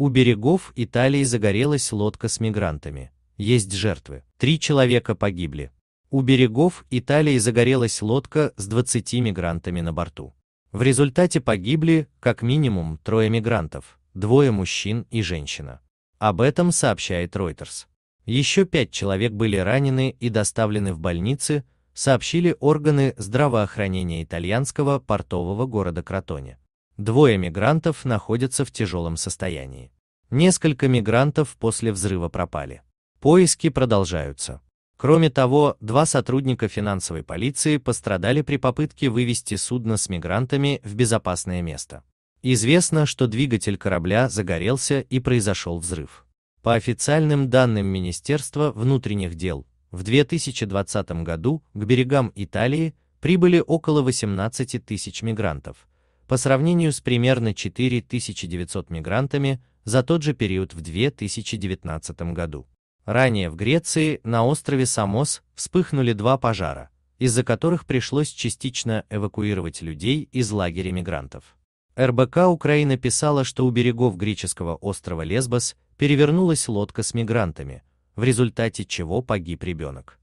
У берегов Италии загорелась лодка с мигрантами. Есть жертвы. Три человека погибли. У берегов Италии загорелась лодка с 20 мигрантами на борту. В результате погибли, как минимум, трое мигрантов, двое мужчин и женщина. Об этом сообщает Reuters. Еще пять человек были ранены и доставлены в больницы, сообщили органы здравоохранения итальянского портового города Кротоне. Двое мигрантов находятся в тяжелом состоянии. Несколько мигрантов после взрыва пропали. Поиски продолжаются. Кроме того, два сотрудника финансовой полиции пострадали при попытке вывести судно с мигрантами в безопасное место. Известно, что двигатель корабля загорелся и произошел взрыв. По официальным данным Министерства внутренних дел, в 2020 году к берегам Италии прибыли около 18 тысяч мигрантов, по сравнению с примерно 4900 мигрантами за тот же период в 2019 году. Ранее в Греции на острове Самос вспыхнули два пожара, из-за которых пришлось частично эвакуировать людей из лагеря мигрантов. РБК Украина писала, что у берегов греческого острова Лесбос перевернулась лодка с мигрантами, в результате чего погиб ребенок.